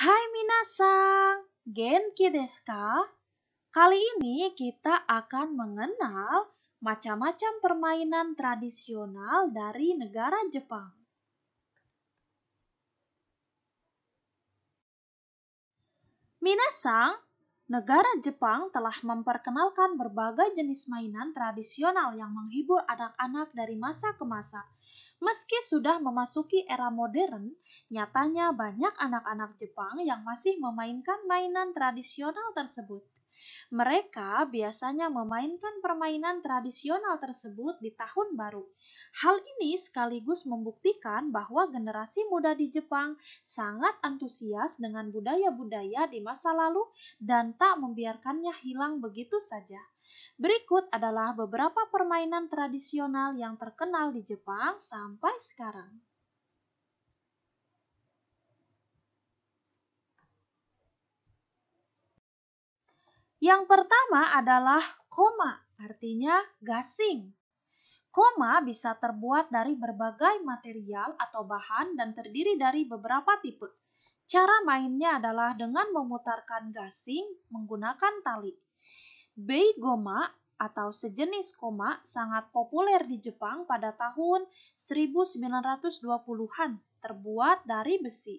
Hai minasang, genki desu ka? Kali ini kita akan mengenal macam-macam permainan tradisional dari negara Jepang. Minasang, negara Jepang telah memperkenalkan berbagai jenis mainan tradisional yang menghibur anak-anak dari masa ke masa – Meski sudah memasuki era modern, nyatanya banyak anak-anak Jepang yang masih memainkan mainan tradisional tersebut. Mereka biasanya memainkan permainan tradisional tersebut di tahun baru. Hal ini sekaligus membuktikan bahwa generasi muda di Jepang sangat antusias dengan budaya-budaya di masa lalu dan tak membiarkannya hilang begitu saja. Berikut adalah beberapa permainan tradisional yang terkenal di Jepang sampai sekarang. Yang pertama adalah koma, artinya gasing. Koma bisa terbuat dari berbagai material atau bahan dan terdiri dari beberapa tipe. Cara mainnya adalah dengan memutarkan gasing menggunakan tali goma atau sejenis koma sangat populer di Jepang pada tahun 1920-an, terbuat dari besi.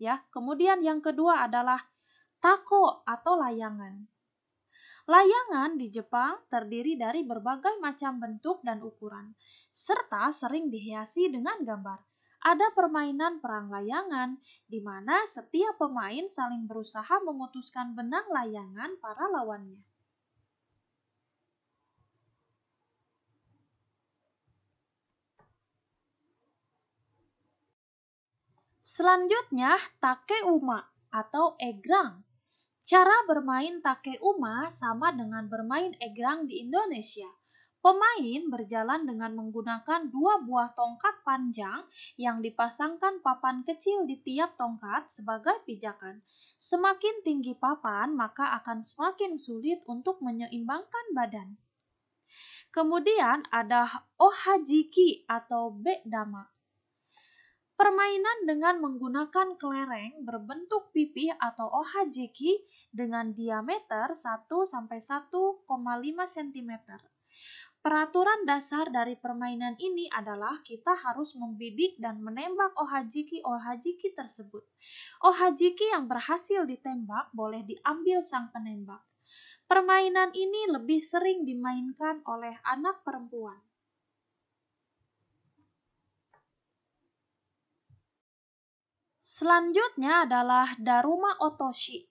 Ya, kemudian yang kedua adalah tako atau layangan. Layangan di Jepang terdiri dari berbagai macam bentuk dan ukuran, serta sering dihiasi dengan gambar. Ada permainan perang layangan, di mana setiap pemain saling berusaha memutuskan benang layangan para lawannya. Selanjutnya, take uma atau egrang. Cara bermain take uma sama dengan bermain egrang di Indonesia. Pemain berjalan dengan menggunakan dua buah tongkat panjang yang dipasangkan papan kecil di tiap tongkat sebagai pijakan. Semakin tinggi papan, maka akan semakin sulit untuk menyeimbangkan badan. Kemudian ada ohajiki atau bedama. Permainan dengan menggunakan kelereng berbentuk pipih atau ohajiki dengan diameter 1 1,5 cm. Peraturan dasar dari permainan ini adalah kita harus membidik dan menembak ohajiki-ohajiki tersebut. Ohajiki yang berhasil ditembak boleh diambil sang penembak. Permainan ini lebih sering dimainkan oleh anak perempuan. Selanjutnya adalah Daruma Otoshi.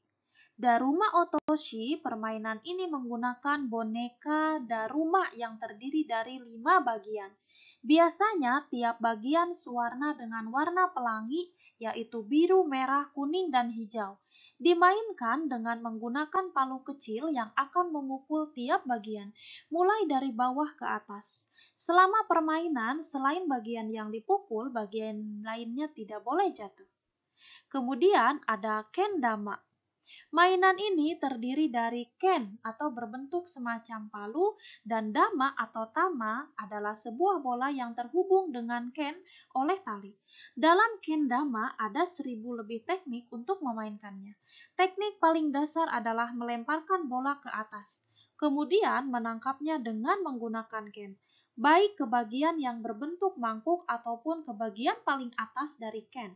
Daruma Otoshi, permainan ini menggunakan boneka Daruma yang terdiri dari lima bagian. Biasanya tiap bagian sewarna dengan warna pelangi yaitu biru, merah, kuning, dan hijau. Dimainkan dengan menggunakan palu kecil yang akan memukul tiap bagian, mulai dari bawah ke atas. Selama permainan, selain bagian yang dipukul, bagian lainnya tidak boleh jatuh. Kemudian ada kendama. Mainan ini terdiri dari ken atau berbentuk semacam palu dan dama atau tama adalah sebuah bola yang terhubung dengan ken oleh tali. Dalam ken dama ada seribu lebih teknik untuk memainkannya. Teknik paling dasar adalah melemparkan bola ke atas, kemudian menangkapnya dengan menggunakan ken baik ke bagian yang berbentuk mangkuk ataupun ke bagian paling atas dari ken.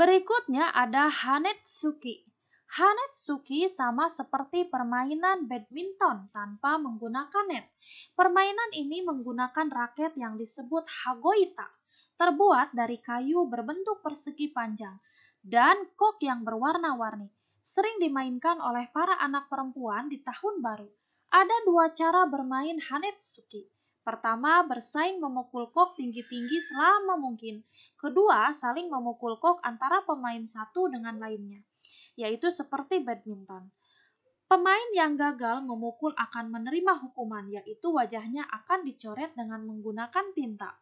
Berikutnya ada Hanetsuki. Hanetsuki sama seperti permainan badminton tanpa menggunakan net. Permainan ini menggunakan raket yang disebut hagoita, terbuat dari kayu berbentuk persegi panjang dan kok yang berwarna-warni. Sering dimainkan oleh para anak perempuan di tahun baru. Ada dua cara bermain Hanetsuki. Pertama, bersaing memukul kok tinggi-tinggi selama mungkin. Kedua, saling memukul kok antara pemain satu dengan lainnya, yaitu seperti badminton. Pemain yang gagal memukul akan menerima hukuman, yaitu wajahnya akan dicoret dengan menggunakan tinta.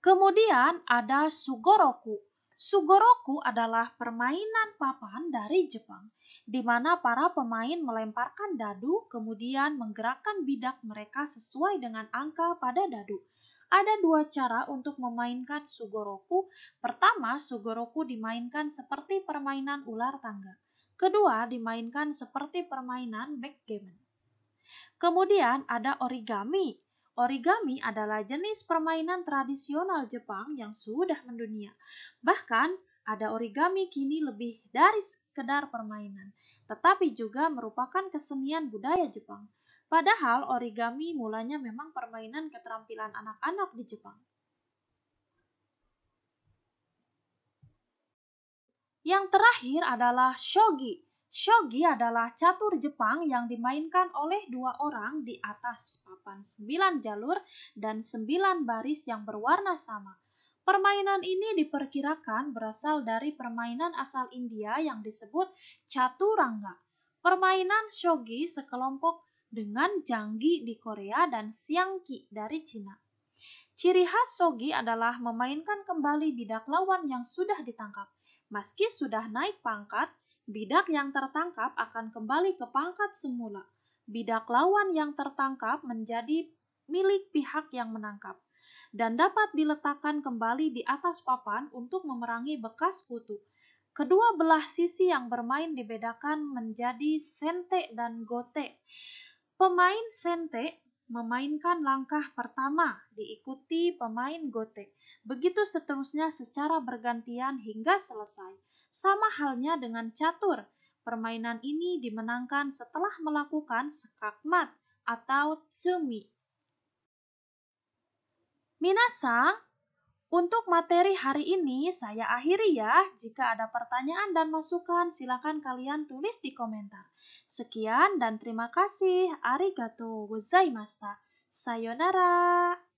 Kemudian ada sugoroku, Sugoroku adalah permainan papan dari Jepang, di mana para pemain melemparkan dadu kemudian menggerakkan bidak mereka sesuai dengan angka pada dadu. Ada dua cara untuk memainkan Sugoroku. Pertama, Sugoroku dimainkan seperti permainan ular tangga. Kedua, dimainkan seperti permainan backgammon. Kemudian ada origami. Origami adalah jenis permainan tradisional Jepang yang sudah mendunia. Bahkan, ada origami kini lebih dari sekedar permainan, tetapi juga merupakan kesenian budaya Jepang. Padahal origami mulanya memang permainan keterampilan anak-anak di Jepang. Yang terakhir adalah shogi Shogi adalah catur Jepang yang dimainkan oleh dua orang di atas papan sembilan jalur dan sembilan baris yang berwarna sama. Permainan ini diperkirakan berasal dari permainan asal India yang disebut chaturanga. Permainan shogi sekelompok dengan janggi di Korea dan siangki dari Cina. Ciri khas shogi adalah memainkan kembali bidak lawan yang sudah ditangkap. Meski sudah naik pangkat, bidak yang tertangkap akan kembali ke pangkat semula. Bidak lawan yang tertangkap menjadi milik pihak yang menangkap dan dapat diletakkan kembali di atas papan untuk memerangi bekas kutu. Kedua belah sisi yang bermain dibedakan menjadi sente dan gote. Pemain sente memainkan langkah pertama diikuti pemain gote. Begitu seterusnya secara bergantian hingga selesai. Sama halnya dengan catur, permainan ini dimenangkan setelah melakukan sekakmat atau tsumi. Minasang, untuk materi hari ini saya akhiri ya. Jika ada pertanyaan dan masukan, silakan kalian tulis di komentar. Sekian dan terima kasih. Arigato gozaimashita. Sayonara.